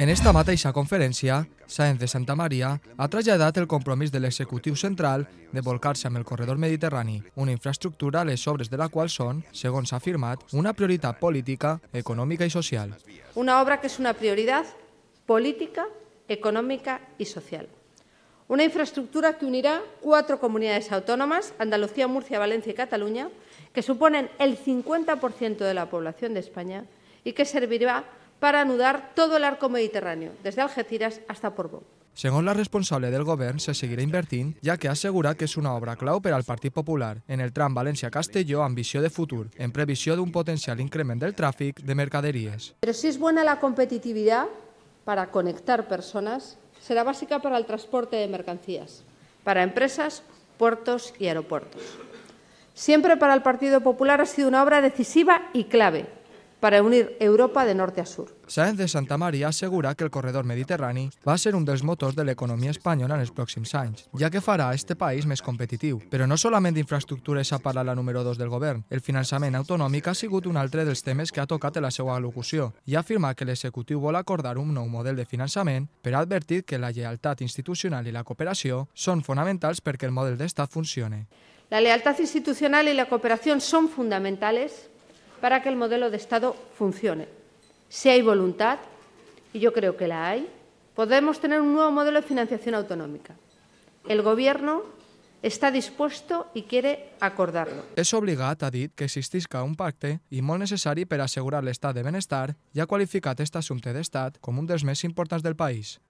En esta mateixa conferència, Sáenz de Santa Maria ha traslladat el compromís de l'executiu central de volcar-se amb el corredor mediterrani, una infraestructura les obres de la qual són, segons s'ha afirmat, una prioritat política, econòmica i social. Una obra que és una prioritat política, econòmica i social. Una infraestructura que unirà cuatro comunidades autónomas, Andalucía, Murcia, Valencia y Cataluña, que suponen el 50% de la población de España y que servirá para anudar todo el arco mediterráneo, desde Algeciras hasta porvo Según la responsable del Gobierno, se seguirá invertiendo, ya que asegura que es una obra clave para el Partido Popular, en el tram valencia castelló ambición de futuro, en previsión de un potencial incremento del tráfico de mercaderías. Pero si es buena la competitividad para conectar personas, será básica para el transporte de mercancías, para empresas, puertos y aeropuertos. Siempre para el Partido Popular ha sido una obra decisiva y clave, para unir Europa de nord a sur. Sáenz de Santa Maria assegura que el corredor mediterrani va ser un dels motors de l'economia espanyola en els pròxims anys, ja que farà este país més competitiu. Però no solament d'infraestructures ha parlat la número 2 del govern. El finançament autonòmic ha sigut un altre dels temes que ha tocat en la seva al·locució i ha afirmat que l'executiu vol acordar un nou model de finançament per advertir que la lealtat institucional i la cooperació són fonamentals perquè el model d'estat funcione. La lealtat institucional i la cooperació són fonamentals para que el modelo de Estado funcione. Si hay voluntad, y yo creo que la hay, podemos tener un nuevo modelo de financiación autonómica. El Gobierno está dispuesto y quiere acordarlo. Es obligado a dit, que existisca un pacte muy necesario para asegurar el estado de bienestar ya ha este asunto de Estado como un dels importante del país.